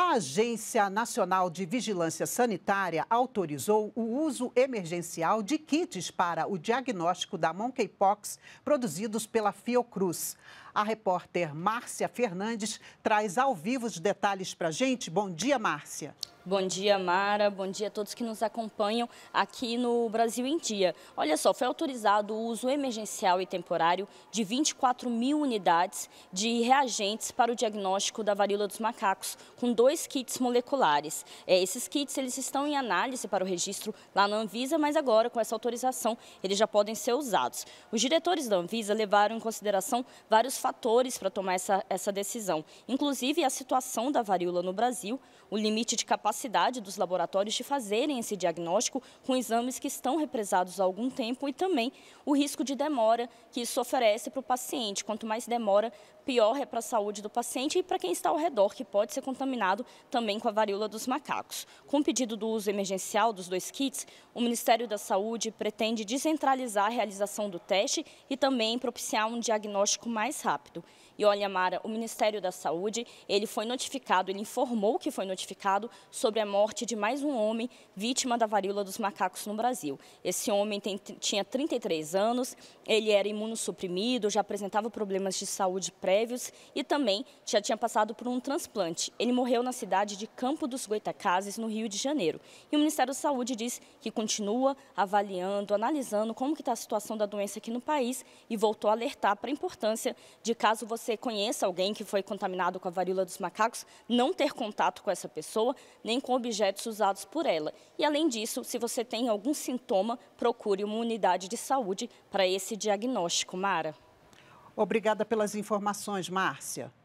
A Agência Nacional de Vigilância Sanitária autorizou o uso emergencial de kits para o diagnóstico da monkeypox produzidos pela Fiocruz. A repórter Márcia Fernandes traz ao vivo os detalhes para a gente. Bom dia, Márcia. Bom dia, Mara. Bom dia a todos que nos acompanham aqui no Brasil em Dia. Olha só, foi autorizado o uso emergencial e temporário de 24 mil unidades de reagentes para o diagnóstico da varíola dos macacos, com dois kits moleculares. É, esses kits eles estão em análise para o registro lá na Anvisa, mas agora, com essa autorização, eles já podem ser usados. Os diretores da Anvisa levaram em consideração vários fatores fatores para tomar essa, essa decisão, inclusive a situação da varíola no Brasil, o limite de capacidade dos laboratórios de fazerem esse diagnóstico com exames que estão represados há algum tempo e também o risco de demora que isso oferece para o paciente. Quanto mais demora, pior é para a saúde do paciente e para quem está ao redor, que pode ser contaminado também com a varíola dos macacos. Com o pedido do uso emergencial dos dois kits, o Ministério da Saúde pretende descentralizar a realização do teste e também propiciar um diagnóstico mais rápido rápido. E olha, Mara, o Ministério da Saúde, ele foi notificado, ele informou que foi notificado sobre a morte de mais um homem vítima da varíola dos macacos no Brasil. Esse homem tem, tinha 33 anos, ele era imunossuprimido, já apresentava problemas de saúde prévios e também já tinha passado por um transplante. Ele morreu na cidade de Campo dos Goitacazes, no Rio de Janeiro. E o Ministério da Saúde diz que continua avaliando, analisando como está a situação da doença aqui no país e voltou a alertar para a importância de caso você conheça alguém que foi contaminado com a varíola dos macacos, não ter contato com essa pessoa, nem com objetos usados por ela. E, além disso, se você tem algum sintoma, procure uma unidade de saúde para esse diagnóstico. Mara. Obrigada pelas informações, Márcia.